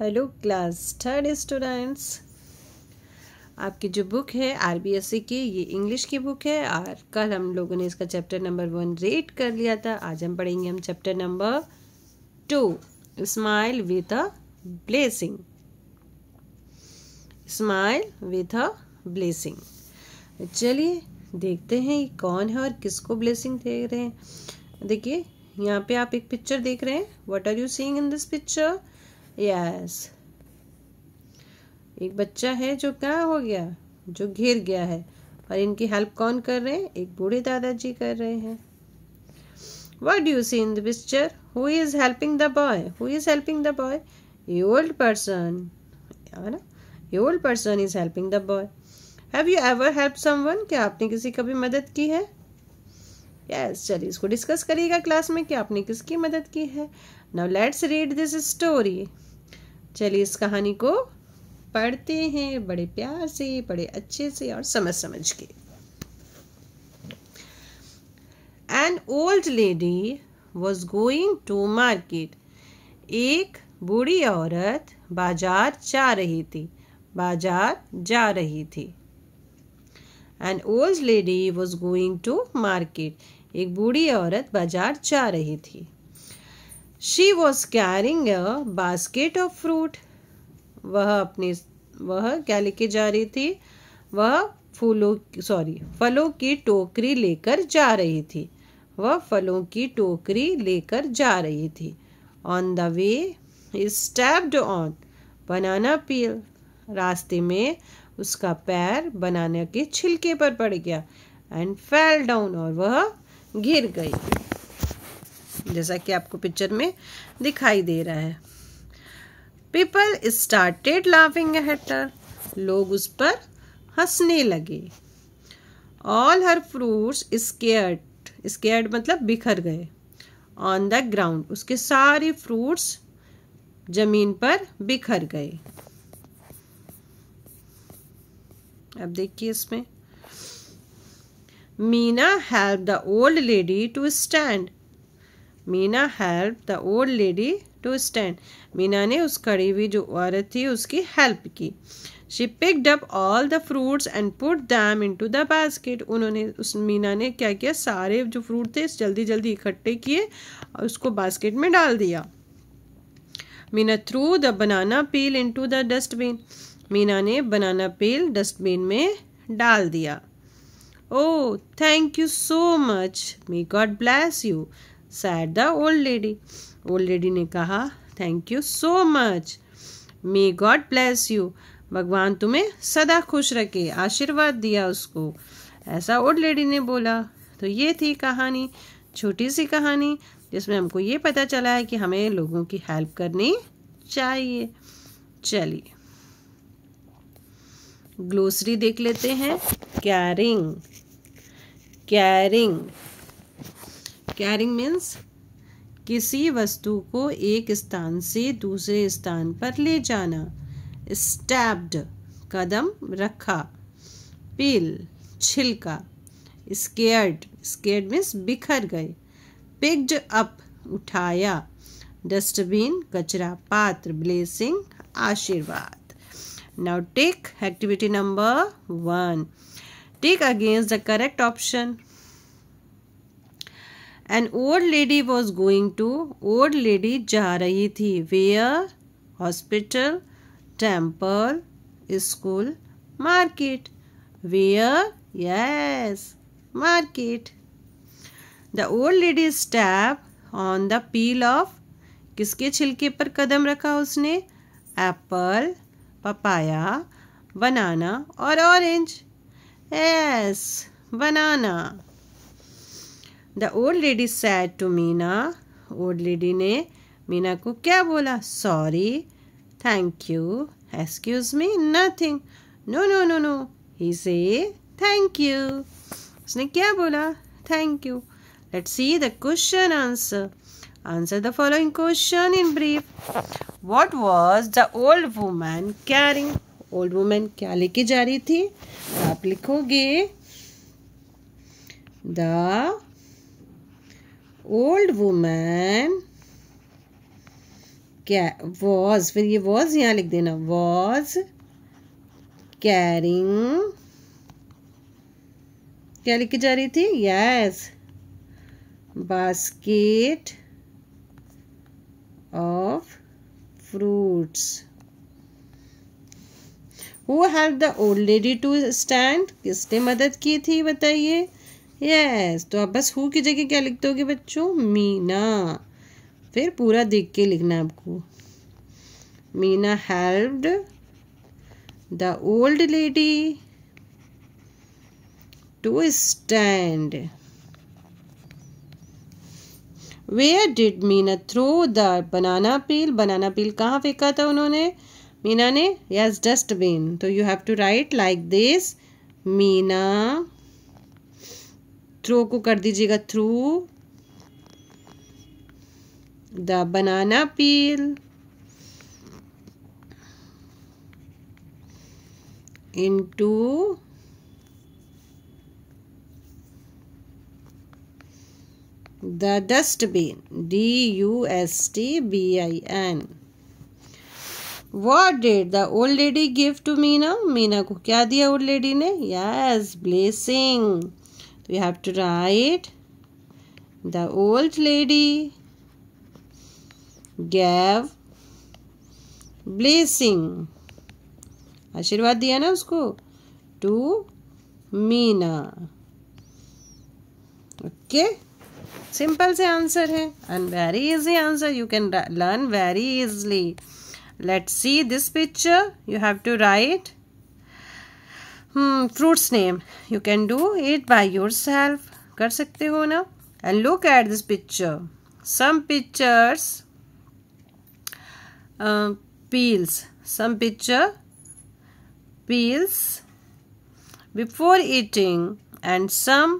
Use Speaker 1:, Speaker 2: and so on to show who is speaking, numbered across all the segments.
Speaker 1: Hello class third students आपकी जो book है आर e की ये इंग्लिश की बुक है और कल हम लोगों ने इसका चैप्टर नंबर वन रीड कर लिया था आज हम पढ़ेंगे हम chapter number two smile with a blessing smile with a blessing चलिए देखते हैं ये कौन है और किसको ब्लेसिंग दे रहे हैं देखिए यहाँ पे आप एक पिक्चर देख रहे हैं what are you seeing in this picture yes एक बच्चा है जो क्या हो गया जो घिर गया है और इनकी हेल्प कौन कर रहे हैं एक बूढ़े दादाजी कर रहे हैं what do see in the picture who is helping the boy who is helping the boy ये ओल्ड पर्सन है ना ये old person is helping the boy have you ever help someone क्या आपने किसी का भी मदद की है यस yes, चलिए इसको डिस्कस करिएगा क्लास में कि आपने किसकी मदद की है now let's read this story चलिए इस कहानी को पढ़ते हैं बड़े प्यार से बड़े अच्छे से और समझ समझ के an old lady was going to market एक बूढ़ी औरत बाजार जा रही थी बाजार जा रही थी an old lady was going to market एक बूढ़ी औरत बाजार जा रही थी she was carrying a basket of fruit वह अपने वह क्या लेके जा रही थी वह फूलों सॉरी फलों की टोकरी लेकर जा रही थी वह फलों की टोकरी लेकर जा रही थी on the way stepped on banana peel रास्ते में उसका पैर बनाना के छिलके पर पड़ गया एंड फैल डाउन और वह गिर गई जैसा कि आपको पिक्चर में दिखाई दे रहा है पीपल स्टार्टेड लाफिंग हेटर लोग उस पर हंसने लगे all her fruits scattered scattered मतलब बिखर गए ऑन द ग्राउंड उसके सारे फ्रूट्स जमीन पर बिखर गए अब देखिए इसमें Meena help the old lady to stand Meena help the old lady to stand Meena ने उस खड़ी हुई जो औरत थी उसकी हेल्प की she picked up all the fruits and put them into the basket उन्होंने उस मीना ने क्या किया सारे जो फ्रूट थे जल्दी जल्दी इकट्ठे किए और उसको बास्केट में डाल दिया Meena threw the banana peel into the dustbin Meena ने बनाना पील डस्टबिन में डाल दिया oh thank you so much may God bless you said the old lady old lady ने कहा thank you so much may God bless you भगवान तुम्हें सदा खुश रखे आशीर्वाद दिया उसको ऐसा ओल्ड लेडी ने बोला तो ये थी कहानी छोटी सी कहानी जिसमें हमको ये पता चला है कि हमें लोगों की हेल्प करनी चाहिए चलिए ग्लोसरी देख लेते हैं कैरिंग कैरिंग कैरिंग मीन्स किसी वस्तु को एक स्थान से दूसरे स्थान पर ले जाना स्टैब्ड कदम रखा पील छिलका स्केर्ड स्केर्ड मीन्स बिखर गए पिग्ड अप उठाया डस्टबिन कचरा पात्र ब्लेसिंग आशीर्वाद now take activity number one tick against the correct option an old lady was going to old lady जा रही थी where hospital temple school market where yes market the old lady step on the peel of किसके छिलके पर कदम रखा उसने Apple papaya banana और orange yes banana the old lady said to Meena old lady ने मीना को क्या बोला sorry thank you excuse me nothing no no no no he say thank you उसने क्या बोला thank you let's see the question answer Answer the following question in brief. What was the old woman carrying? Old woman क्या लेके जा रही थी आप लिखोगे The ओल्ड वुमैन क्या वॉज फिर ये वॉज यहाँ लिख देना वॉज कैरिंग क्या लिखी जा रही थी yes basket of fruits who help the old lady to stand किसने मदद की थी बताइए यस तो आप बस हु की जगह क्या लिखते होगे बच्चों मीना फिर पूरा देख के लिखना आपको Meena helped the old lady to stand where did Meena throw the banana peel banana peel कहाँ फेंका था उन्होंने मीना ने यस डस्टबिन तो you have to write like this Meena throw को कर दीजिएगा threw the banana peel into the dustbin D U S T B I N what did the old lady gift to Meena Meena को क्या दिया old lady ने yes blessing we have to write the old lady gave blessing आशीर्वाद दिया ना उसको to Meena okay simple से answer है and very easy answer you can learn very easily let's see this picture you have to write fruits name you can do it by yourself कर सकते हो ना and look at this picture some pictures peels some picture peels before eating and some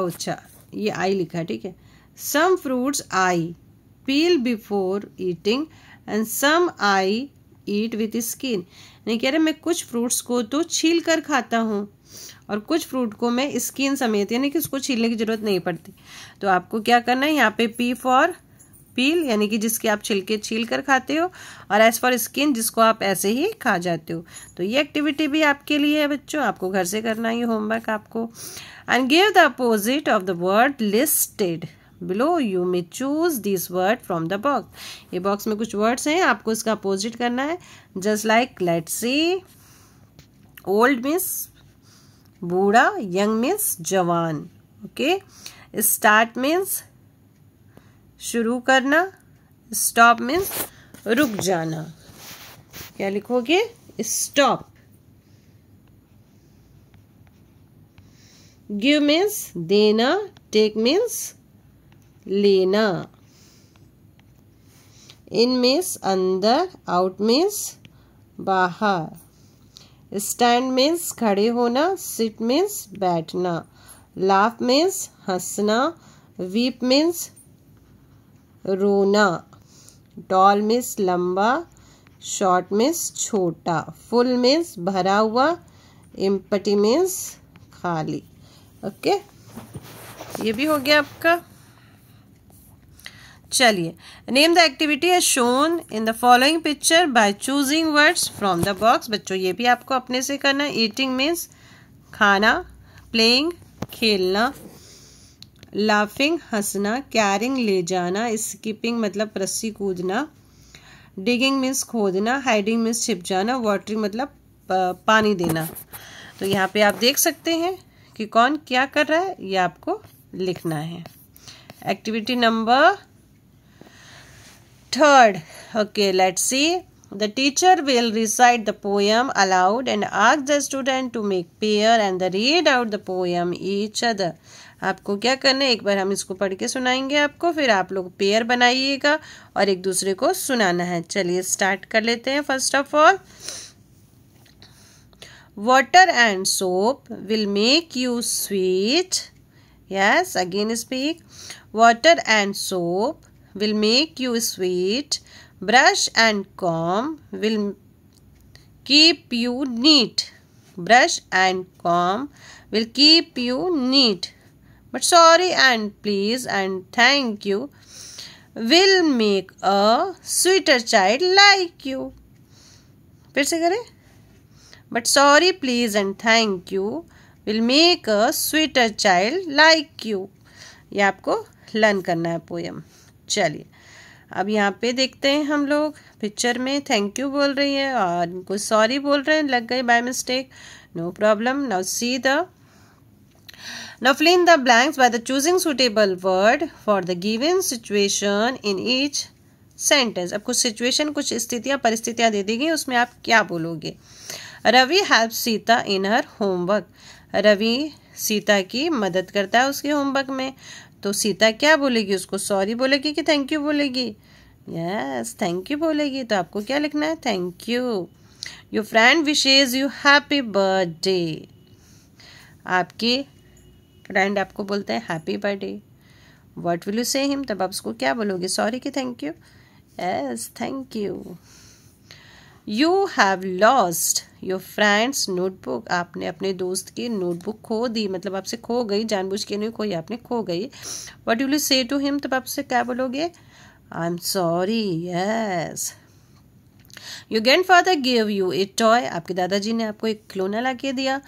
Speaker 1: अच्छा ये आई लिखा है ठीक है some fruits I peel before eating and some I eat with skin यानी कह रहे मैं कुछ फ्रूट्स को तो छील कर खाता हूँ और कुछ फ्रूट को मैं स्किन समेत यानी कि उसको छीलने की ज़रूरत नहीं पड़ती तो आपको क्या करना है यहाँ पे पी फॉर पील यानी कि जिसके आप छिलके छील कर खाते हो और एज फॉर स्किन जिसको आप ऐसे ही खा जाते हो तो ये एक्टिविटी भी आपके लिए है बच्चों आपको घर से करना ही होमवर्क आपको and give the opposite of the word listed below you may choose this word from the box ये बॉक्स में कुछ वर्ड्स हैं आपको इसका अपोजिट करना है just like let see old means बूढ़ा यंग मिस जवान ओके स्टार्ट मीन्स शुरू करना स्टॉप मीन्स रुक जाना क्या लिखोगे स्टॉप गिव मीन्स देना टेक मीन्स लेना इन मीन्स अंदर आउट मीन्स बाहर स्टैंड मीन्स खड़े होना सिट मीन्स बैठना लाफ मीन्स हंसना वीप मीन्स रोना टॉल मीन्स लंबा शॉर्ट मीन्स छोटा फुल मीन्स भरा हुआ इम्पटी मीन्स खाली ओके okay? ये भी हो गया आपका चलिए name the activity as shown in the following picture by choosing words from the box बच्चों ये भी आपको अपने से करना है ईटिंग मीन्स खाना प्लेइंग खेलना लाफिंग हंसना कैरिंग ले जाना स्कीपिंग मतलब रस्सी कूदना डिगिंग मीन्स खोदना हाइडिंग मीन्स छिप जाना वाटरिंग मतलब पानी देना तो यहाँ पे आप देख सकते हैं कि कौन क्या कर रहा है ये आपको लिखना है activity number Third, okay, let's see. The teacher will recite the poem aloud and ask the student to make pair and read out the poem each other. आपको क्या करना है एक बार हम इसको पढ़ के सुनाएंगे आपको फिर आप लोग पेयर बनाइएगा और एक दूसरे को सुनाना है चलिए स्टार्ट कर लेते हैं first of all water and soap will make you sweet yes again speak water and soap will make you sweet. Brush and comb will keep you neat. Brush and comb will keep you neat. But sorry and please and thank you will make a sweeter child like you. फिर से करें but sorry please and thank you will make a sweeter child like you ये आपको learn करना है poem चलिए अब यहाँ पे देखते हैं हम लोग पिक्चर में थैंक यू बोल रही है और इनको सॉरी बोल रहे हैं लग गई by mistake no problem now see the now fill in the blanks by the choosing suitable word for the given situation in each sentence अब कुछ सिचुएशन कुछ स्थितियाँ परिस्थितियाँ दे दी गई उसमें आप क्या बोलोगे Ravi help Sita in her homework Ravi Sita की मदद करता है उसके होमवर्क में तो सीता क्या बोलेगी उसको सॉरी बोलेगी कि थैंक यू बोलेगी यस थैंक यू बोलेगी तो आपको क्या लिखना है thank you your friend wishes you happy birthday आपके फ्रेंड आपको बोलते हैं happy birthday what will you say him तब आप उसको क्या बोलोगे सॉरी कि thank you yes thank you you have lost your friends notebook आपने अपने दोस्त की नोटबुक खो दी मतलब आपसे खो गई जानबूझ के नहीं कोई आपने खो गई what you say to him तब आपसे क्या बोलोगे I am sorry yes your grandfather give you a toy आपके दादाजी ने आपको एक खिलौना ला के दिया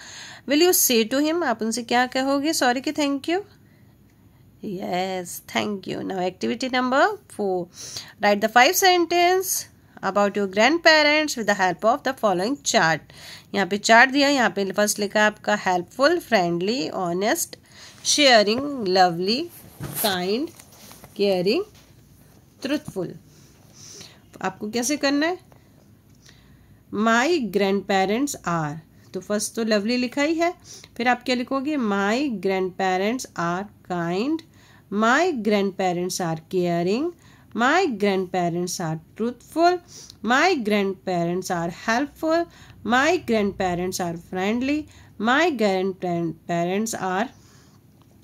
Speaker 1: will you say to him आप उनसे क्या कहोगे सॉरी के thank you yes thank you now activity number four write the five sentence about your grandparents with the help of the following chart यहाँ पे चार्ट दिया यहाँ पे फर्स्ट लिखा आपका helpful friendly honest sharing lovely kind caring truthful आपको कैसे करना है माई ग्रैंड पेरेंट्स आर तो फर्स्ट तो लवली लिखा ही है फिर आप क्या लिखोगे my grandparents are kind my grandparents are caring My grandparents are truthful. My grandparents are helpful. My grandparents are friendly. My grandparents are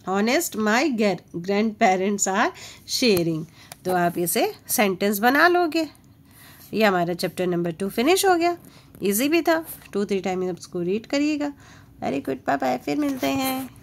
Speaker 1: honest. My grandparents are sharing. तो आप इसे सेंटेंस बना लोगे ये हमारा chapter number to finish हो गया easy भी था टू थ्री टाइम इसको रीड करिएगा वेरी गुड बाय बाय फिर मिलते हैं